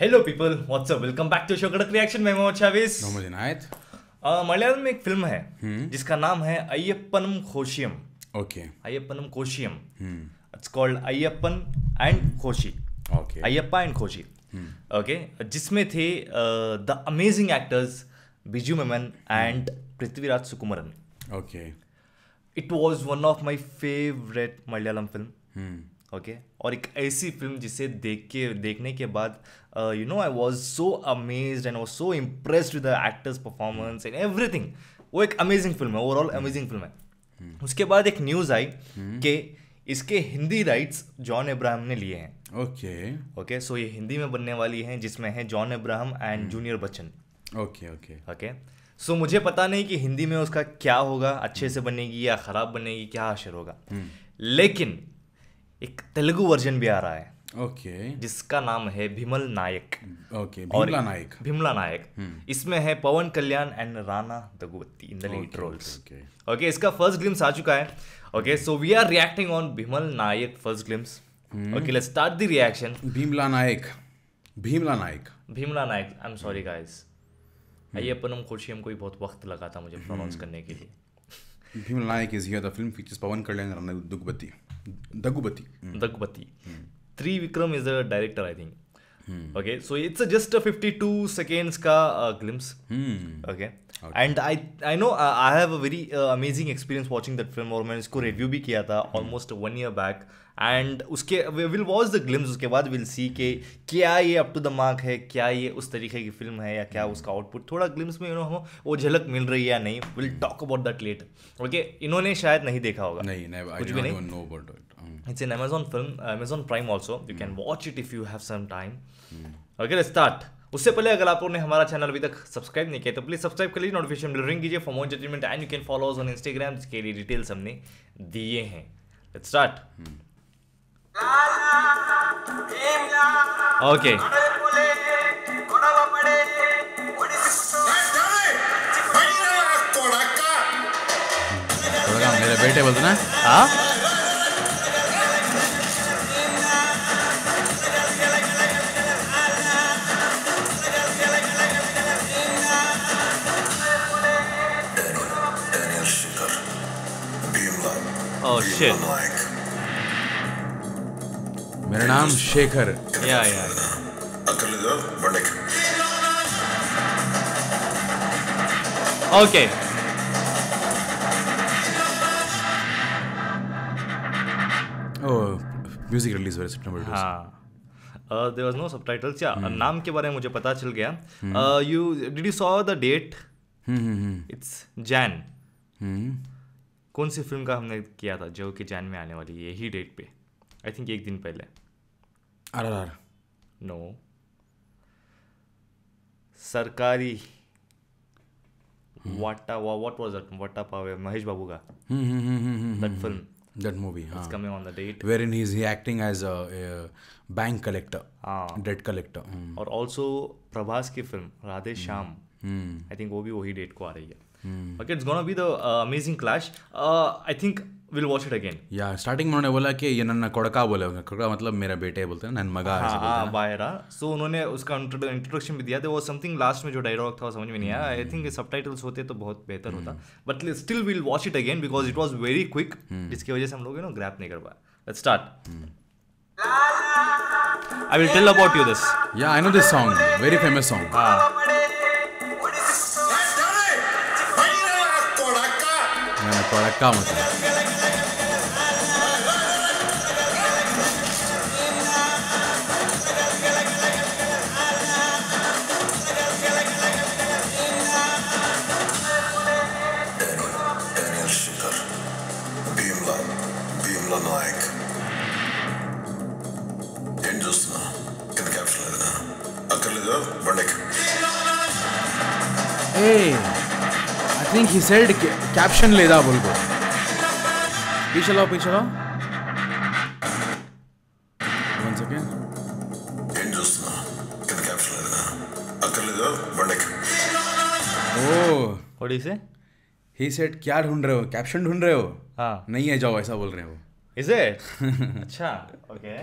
Hello people what's up welcome back to to Showkadak Reaction. मैं मोहम्मद शाविस मोहम्मद इनायत मलयालम में एक film है hmm. जिसका नाम है Ayyappanum Koshiyum okay Ayyappanum Koshiyum it's called Ayyappan and Koshi okay Ayyappa and Koshi okay hmm. जिसमें थे the amazing actors Biju Menon and Prithviraj Sukumaran okay it was one of my favourite Malayalam film okay okay? और एक ऐसी फिल्म जिसे देख के देखने के बाद you know I was so amaze and was so impressed with the actors performance and everything वो एक अमेजिंग फिल्म है ओवरऑल अमेजिंग फिल्म है hmm. उसके बाद एक न्यूज़ आई hmm. कि इसके हिंदी राइट्स जॉन इब्राहम ने लिए हैं ओके ओके सो ये हिंदी में बनने वाली है जिसमें है John Abraham and junior Bachchan okay okay okay so मुझे पता नहीं कि हिंदी में उसका क्या होगा अच्छे से बनेगी या ख़राब बनेगी क्या असर होगा hmm. लेकिन एक तेलुगु वर्जन भी आ रहा है ओके okay. जिसका नाम है Bheemla Nayak okay okay, Bheemla Nayak Bheemla Nayak hmm. इसमें है Pawan Kalyan and Rana Daggubati in the lead roles okay इसका फर्स्ट ग्लिम्स आ चुका है okay so we are reacting on Bheemla Nayak first glimpse okay let's start the reaction Bheemla Nayak Bheemla Nayak Bheemla Nayak I am sorry guys I अपनम खुशी हम कोई बहुत वक्त लगा था मुझे प्रोनाउंस hmm. करने के लिए Bheemla Nayak is here the film features Pawan Kalyan and Rana Daggubati Dagubati. Mm. Dagubati. Mm. Three Vikram is the director, I think. Mm. Okay, so it's a just a 52 seconds ka uh, glimpse. Mm. Okay. okay. And I I know uh, I have a very uh, amazing experience watching that film और मैंने इसको review भी किया tha almost mm. one year back and उसके will was the glimpse उसके बाद will see के क्या ये अप टू द मार्क है क्या ये उस तरीके की फिल्म है या क्या hmm. उसका आउटपुट थोड़ा ग्लिम्स में यू नो हो वो झलक मिल रही है या नहीं will talk about that late okay इन्होंने शायद नहीं देखा होगा नहीं कुछ भी नहीं it's an Amazon film Amazon Prime also you can watch it if you have some time okay start उससे पहले अगर आप लोगों ने हमारा चैनल अभी तक सब्सक्राइब नहीं किया तो प्लीज सब्सक्राइब कर लीजिए नोटिफिकेशन बिल रिंग कीजिए for more judgement and you can follow on Instagram जिसके लिए डिटेल्स हमने दिए हैं स्टार्ट ఓకే బయటే వెళ్తున్నా Oh shit. मेरा नाम शेखर या या ओके म्यूजिक रिलीज हो रहा है सितंबर हाँ there was no subtitles या hmm. नाम के बारे में मुझे पता चल गया you did you saw the date it's जैन कौन सी फिल्म का हमने किया था जो कि जैन में आने वाली है यही डेट पे आई थिंक एक दिन पहले आर नो सरकारी वाटा वा व्हाट वाज दैट वाटा पावे महेश बाबू का that film that movie it's coming on the date where in he is acting as a, a bank collector हाँ. debt collector और आल्सो प्रभास की film Radhe Shyam I think वो भी वही डेट को आ रही है okay it's gonna be the amazing clash I think will watch it again या स्टार्टिंग में उन्होंने बोला कि ये नन्ना कोड़का बोले कोड़का मतलब मेरा बेटे बोलते हैं नन मगा हाँ सो हाँ, उन्होंने उसका इंट्रोडक्शन भी दिया था वो समथिंग लास्ट में जो डायलॉग था वो समझ में नहीं आया आई थिंक सब टाइटल्स होते तो बहुत बेहतर होता but still will watch it again because it was very quick जिसकी वजह से हम लोग नो ग्रैप नहीं कर पाए start hmm. I will tell about you this. Yeah, I know this song. Very famous song. Ah. हाँ। yeah, मतलब. Hey, I think he said caption ले जा बोल को पीछे लाओ पीछे लाओ क्या ढूंढ रहे हो कैप्शन ढूंढ रहे हो हाँ नहीं है जाओ ऐसा बोल रहे हो इज इट अच्छा ओके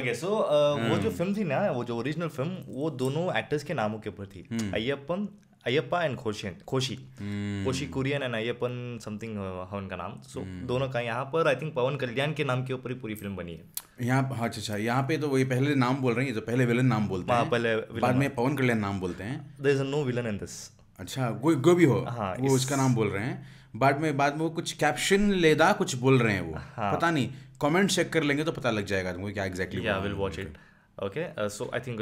ओके सो वो hmm. जो फिल्म थी ना वो जो ओरिजिनल फिल्म वो दोनों एक्टर्स के नामों के ऊपर थी hmm. Ayyappan Ayyappa and Koshiyum Koshi hmm. खोशी कुरियन एंड अयप्पन समथिंग हवन का नाम सो hmm. दोनों का यहाँ पर आई थिंक पवन कल्याण के नाम के ऊपर ही पूरी फिल्म बनी है यहाँ हाँ अच्छा अच्छा यहाँ पे तो वही पहले नाम बोल रहे हैं जो तो पहले विलन नाम बोलते हाँ, हैं पहले बाद में पवन कल्याण नाम बोलते हैं the is no villain in this अच्छा कोई गो भी हो हाँ, वो उसका नाम बोल रहे हैं बाद में बाद में वो कुछ कैप्शन लेदा कुछ बोल रहे हैं वो हाँ. पता नहीं कमेंट चेक कर लेंगे तो पता लग जाएगा तुमको क्या exactly I will watch it okay so I think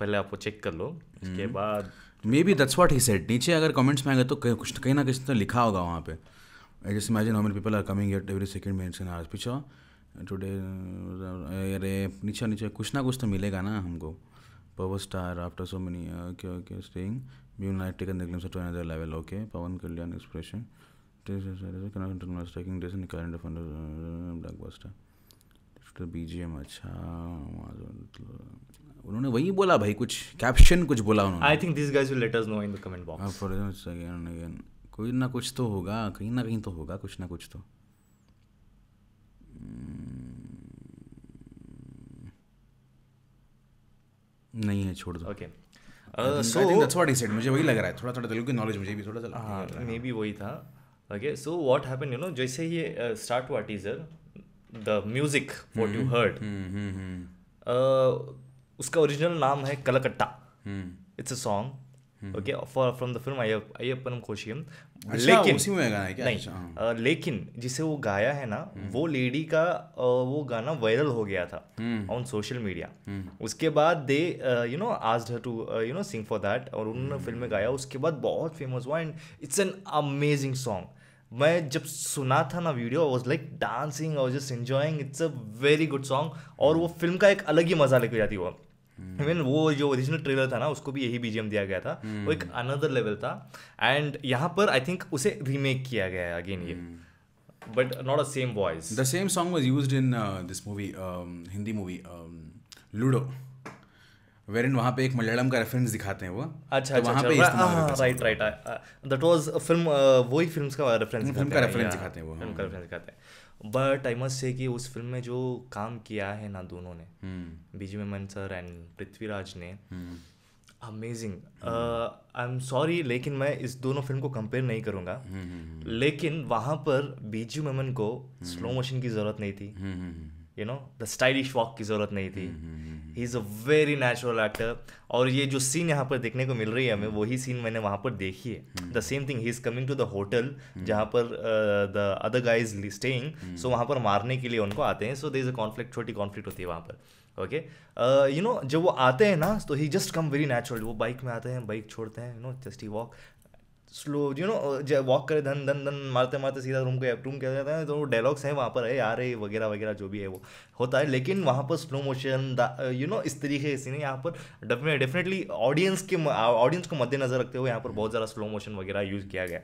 पहले आप वो चेक कर लो उसके hmm. बाद maybe that's what he said नीचे अगर कमेंट्स में आएंगे तो कुछ कहीं ना कहीं तो लिखा होगा वहाँ पे I just imagine how many people are coming at every second minutes in hours पीछा टुडे अरे नीचे नीचे कुछ ना कुछ तो मिलेगा ना हमको power star after so many okay okay staying be night taken the glimpse to another level okay Pawan Kalyan expression taking this current of blockbuster BGM अच्छा उन्होंने वही बोला भाई कुछ कैप्शन कुछ बोला उन्होंने I think this guys will let us know in the comment box for again again कोई ना कुछ तो होगा कहीं ना कहीं तो होगा कुछ ना कुछ तो हम्म। नहीं है छोड़ दो okay so that's what he said मुझे वही लग रहा है थोड़ा थोड़ा तेलुगु की नॉलेज मुझे भी थोड़ा सा हां मे बी वही था okay so what happened you know जैसे ही स्टार्ट uh, हुआ teaser the music what you heard उसका ओरिजिनल नाम है Kalakkatha it's a song okay for from the film Ayyappanum Koshiyum लेकिन उसी में गाना है क्या नहीं अच्छा, हाँ। लेकिन जिसे वो गाया है ना हम्म। वो लेडी का वो गाना वायरल हो गया था ऑन सोशल मीडिया उसके बाद they you know asked to you know sing for that और उन्होंने फिल्म हम्म। में गाया उसके बाद बहुत फेमस हुआ and it's an amazing song मैं जब सुना था ना वीडियो वॉज लाइक डांसिंग और just enjoying it's a very good song और वो फिल्म का एक अलग ही मजा लेके जाती वो इवन वो जो ओरिजिनल ट्रेलर था ना उसको भी यही बीजीएम दिया गया था वो एक अनदर hmm. लेवल था एंड यहाँ पर आई थिंक उसे रीमेक किया गया है अगेन ये but not a same voice the same song was use in this movie Hindi movie Ludo where in वहाँ पे एक मलयालम का रेफरेंस दिखाते हैं वो अच्छा, तो अच्छा वहाँ अच्छा। पे right right that was film वही फिल्म का रेफरेंस फिल्म का रेफरेंस दिखाते हैं वो फिल्म का रेफरेंस हाँ। दिखाते हैं बट आई मस्ट से कि उस फिल्म में जो काम किया है ना दोनों ने हम्म। बीजी मेमन सर एंड पृथ्वीराज ने अमेजिंग आई एम सॉरी लेकिन मैं इस दोनों फिल्म को कंपेयर नहीं करूँगा hmm. हम्म, हम्म, लेकिन वहाँ पर बीजू मेमन को स्लो मोशन की ज़रूरत नहीं थी you know the stylish walk की ज़रूरत नहीं थी he is a very natural actor और ये जो सीन यहाँ पर देखने को मिल रही है हमें वही सीन मैंने वहां पर देखी है the same thing he is coming to the hotel जहाँ पर the other guys staying so वहाँ पर मारने के लिए उनको आते हैं so they is a conflict छोटी कॉन्फ्लिक्ट होती है वहाँ पर ओके यू नो जब वो आते हैं ना तो he just come very natural वो बाइक में आते हैं बाइक छोड़ते हैं यू नो जस्ट ही walk slow you know walk करे धन धन धन मारते मारते सीधा रूम के रूम के जाता है तो डायलॉग्स हैं वहाँ पर है यार ये वगैरह वगैरह जो भी है वो होता है लेकिन वहाँ पर स्लो मोशन यू नो इस तरीके से नहीं यहाँ पर डेफिनेटली ऑडियंस के ऑडियंस को मद्देनजर रखते हुए यहाँ पर बहुत ज़्यादा स्लो मोशन वगैरह यूज़ किया गया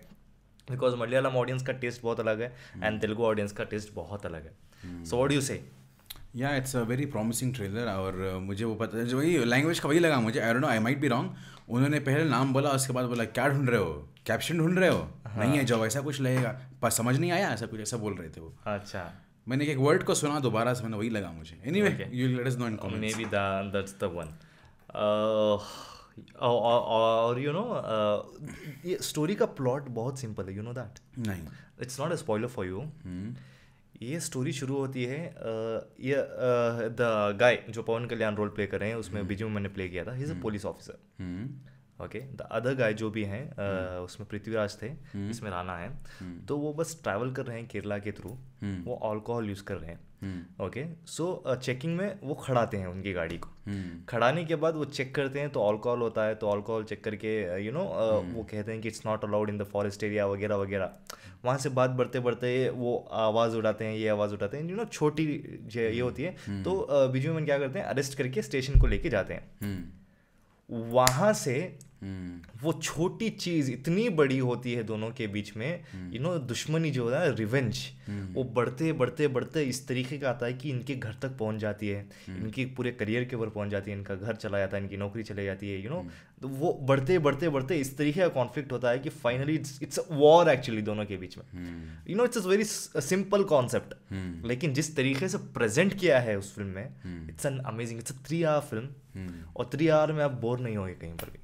बिकॉज मलयालम ऑडियंस का टेस्ट बहुत अलग है एंड hmm. तेलुगु ऑडियंस का टेस्ट बहुत अलग है so what you say yeah it's a very promising trailer और मुझे वो पता जो वही लैंग्वेज का वही लगा मुझे I don't know I might be wrong उन्होंने पहले नाम बोला उसके बाद बोला क्या ढूंढ रहे हो कैप्शन ढूंढ रहे हो हाँ. नहीं है जॉब ऐसा कुछ लगेगा पर समझ नहीं आया ऐसा कुछ ऐसा बोल रहे थे वो अच्छा मैंने एक वर्ड को सुना दोबारा से मैंने वही लगा मुझे way you let is no in maybe that's the one और यू नो ये स्टोरी का प्लॉट बहुत सिंपल है यू नो दैट नहीं it's not a spoiler for you ये स्टोरी शुरू होती है uh, ये द uh, गाय जो पवन कल्याण रोल प्ले कर रहे हैं उसमें बिजू hmm. मैंने प्ले किया था is a police officer okay the other guy जो भी हैं हम्म। उसमें पृथ्वीराज थे हम्म। इसमें राना है हम्म। तो वो बस ट्रैवल कर रहे हैं केरला के थ्रू वो अल्कोहल यूज़ कर रहे हैं ओके सो चेकिंग में वो खड़ाते हैं उनकी गाड़ी को खड़ाने के बाद वो चेक करते हैं तो अल्कोहल होता है तो अल्कोहल चेक करके यू नो वो कहते हैं कि it's not allowed in the forest area वगैरह वगैरह वहाँ से बात बढ़ते बढ़ते वो आवाज़ उठाते हैं ये आवाज़ उठाते हैं यू नो छोटी ये होती है तो बीजू क्या करते हैं अरेस्ट करके स्टेशन को लेके जाते हैं वहाँ से हम्म। वो छोटी चीज इतनी बड़ी होती है दोनों के बीच में यू हम्म। नो दुश्मनी जो होता है रिवेंज हम्म। वो बढ़ते बढ़ते बढ़ते इस तरीके का आता है कि इनके घर तक पहुंच जाती है इनके पूरे करियर के ऊपर पहुंच जाती है इनका घर चला जाता है इनकी नौकरी चली जाती है यू नो तो वो बढ़ते बढ़ते बढ़ते इस तरीके का कॉन्फ्लिक्ट होता है कि फाइनली इट्स वॉर एक्चुअली दोनों के बीच में you know it's very simple concept लेकिन जिस तरीके से प्रेजेंट किया है उस फिल्म में it's an amazing it's a three hour film और थ्री आवर में आप बोर नहीं होंगे कहीं पर भी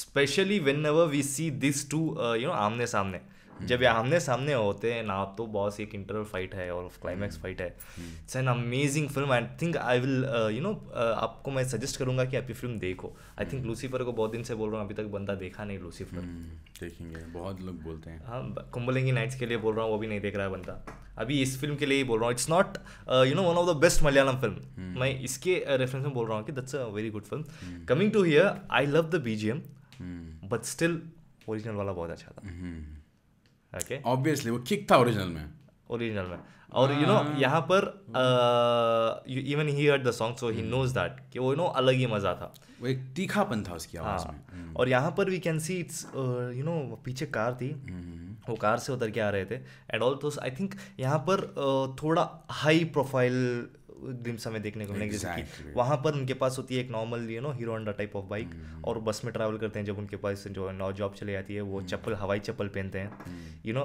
specially whenever we see this two you know आमने सामने hmm. हम्म। जब आमने सामने होते हैं ना तो बॉस एक इंटरवल फाइट है और क्लाइमैक्स हम्म। फाइट है it's an amazing film I think I will you know आपको मैं सजेस्ट करूंगा कि आप ये फिल्म देखो आई थिंक लूसीफर को बहुत दिन से बोल रहा हूँ अभी तक बंदा देखा नहीं लूसीफर हम्म, देखेंगे बहुत लोग बोलते हैं हाँ कुंबलिंगी नाइट्स के लिए बोल रहा हूँ वो भी नहीं देख रहा है बंदा अभी इस फिल्म के लिए ही बोल रहा हूँ it's not you know one of the best Malayalam film मैं इसके रेफरेंस uh, में बोल रहा हूँ कि that's a very good film coming to here I love the B but still original वाला बहुत अच्छा था ओके ऑब्वियसली वो किक था ओरिजिनल में ओरिजिनल में और यू नो ah. यहाँ पर even he heard the song so he knows that कि वो यू नो अलग ही मज़ा था वो एक तीखापन था उसकी आवाज हाँ। में hmm. और यहाँ पर we can see it's you know पीछे कार थी hmm. वो कार से उतर के आ रहे थे एंड ऑल्सो आई थिंक यहाँ पर uh, थोड़ा हाई प्रोफाइल दिमसा हमें देखने को मिलेंगे exactly. वहाँ पर उनके पास होती है एक normal you know Hero Honda type of bike और बस में ट्रैवल करते हैं जब उनके पास जो नौ जॉब चले जाती है वो hmm. चप्पल हवाई चप्पल पहनते हैं यू नो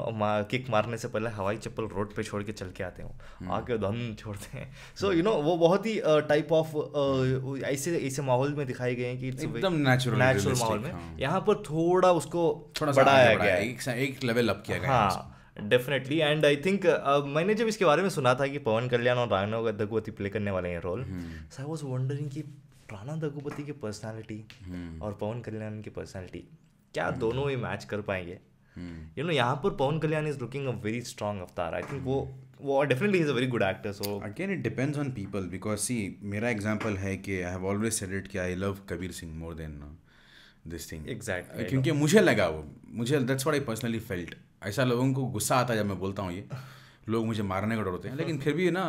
किक मारने से पहले हवाई चप्पल रोड पर छोड़ के चल के आते हैं hmm. आके धन छोड़ते हैं सो यू नो वो बहुत ही टाइप uh, ऑफ uh, ऐसे ऐसे माहौल में दिखाई गए हैं कि एकदम नेचुरल नेचुरल माहौल में हाँ। यहाँ पर थोड़ा उसको बढ़ाया गया एक लेवल अप किया गया हाँ डेफिनेटली एंड आई थिंक मैंने जब इसके बारे में सुना था कि पवन कल्याण और राणा दगुपति प्ले करने वाले हैं role so I was wondering कि राणा दगुपति की पर्सनैलिटी हम्म। और पवन कल्याण की पर्सनैलिटी क्या हम्म। दोनों ही मैच कर पाएंगे यू हम्म। नो यहाँ पर Pavan Kalyan is looking a very strong अवतार आई थिंक वो वो definitely is a very good actor so again it depends on people because see मेरा एग्जाम्पल है कि I have always said it कि I love Kabir Singh more than this thing exact क्योंकि मुझे लगा वो मुझे that's what I personally felt ऐसा लोगों को गुस्सा आता है जब मैं बोलता हूँ ये लोग मुझे मारने का डर होते हैं लेकिन फिर भी ना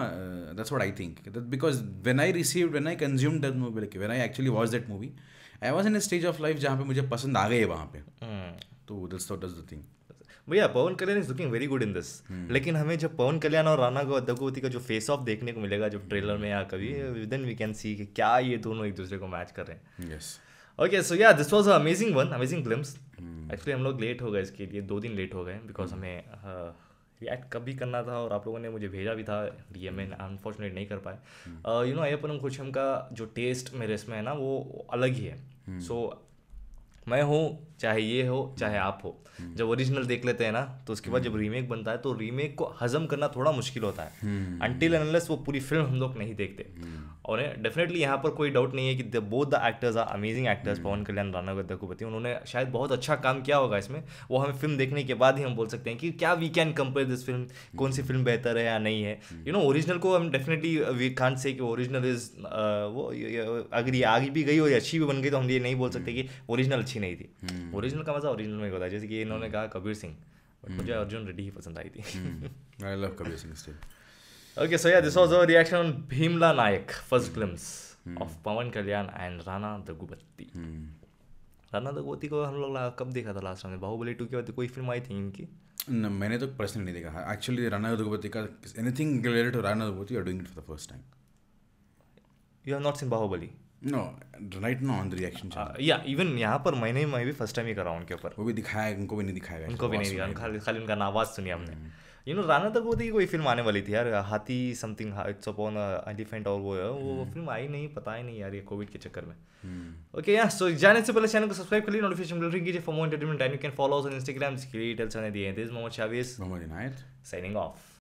that's what I think that because when I receive when I consume that movie like when I actually watch that movie I was in stage of life जहाँ पे मुझे पसंद आ गए वहाँ पे hmm. तो दैट्स द थिंग भैया Pavan Kalyan is looking very good in this लेकिन हमें जब पवन कल्याण और राना दगोती का जो फेस ऑफ देखने को मिलेगा जब ट्रेलर में या कभी within we can see कि क्या ये दोनों एक दूसरे को मैच कर रहे हैं yes yes. Okay so yeah this was amazing one amazing glimpse actually हम लोग लेट हो गए इसके लिए दो दिन लेट हो गए बिकॉज hmm. हमें रिएक्ट कब भी करना था और आप लोगों ने मुझे भेजा भी था डी एम में अनफॉर्चुनेट नहीं कर पाए यू नो अयपनम खुशम का जो टेस्ट मेरे इसमें है ना वो अलग ही है सो hmm. so, मैं हूँ चाहे ये हो चाहे हम्म। आप हो जब ओरिजिनल देख लेते हैं ना तो उसके बाद जब रीमेक हम्म। बनता है तो रीमेक को हजम करना थोड़ा मुश्किल होता है अनटिल हम्म। एनलेस वो पूरी फिल्म हम लोग नहीं देखते और डेफिनेटली यहाँ पर कोई डाउट नहीं है कि both the actors are amazing actors Pavan Kalyan Rana Daggubati उन्होंने शायद बहुत अच्छा काम किया होगा इसमें वो हमें फिल्म देखने के बाद ही हम बोल सकते हैं कि क्या we can compare this film कौन सी फिल्म बेहतर है या नहीं है यू नो ओरिजिनल को हम डेफिनेटली वी कांट से कि ओरिजिनल इज वो अगर ये आगे भी गई और अच्छी भी बन गई तो हम ये नहीं बोल सकते कि ओरिजिनल अच्छी नहीं थी हम्म। ओरिजिनल का मजा ओरिजिनल में होता है जैसे कि इन्होंने हम्म। कहा कबीर सिंह बट मुझे हम्म। अर्जुन रेड्डी ही पसंद आई थी I love Kabir Singh still okay so yeah this was a reaction on Bheemla Nayak first glimpse of Pavan Kalyan and Rana Daggubati Rana Daggubati को हम लोग कब देखा था लास्ट टाइम बाहुबली टू के बाद कोई फिल्म आई थी इनकी ना मैंने तो पर्सनली नहीं देखा एक्चुअली राणा दगुबत्ती का anything related to Rana Daggubati are doing it for the first time you have not seen Baahubali no right no on the reaction yeah even यहाँ पर मैंने मैं भी फर्स्ट टाइम ही करा उनके ऊपर वो भी दिखाया उनको भी नहीं दिखाया उनको भी नहीं दिखाया खाली खाली उनका नावाज सुनी हमने यू हम्म। नो राना तक वो थी तो कोई फिल्म आने वाली थी यार हाथी समथिंग इट्स अपॉन एलिफेंट और वो है वो फिल्म हम्म। आई नहीं पता ही नहीं यार ये कोविड के चक्कर में ओके यार सो जाने से पहले चैनल को सब्सक्राइब कर लिए नोटिफिकेशन मिल रही for more entertainment and you can follow on Instagram details दिए this Mohammed Shabis Mohammed signing of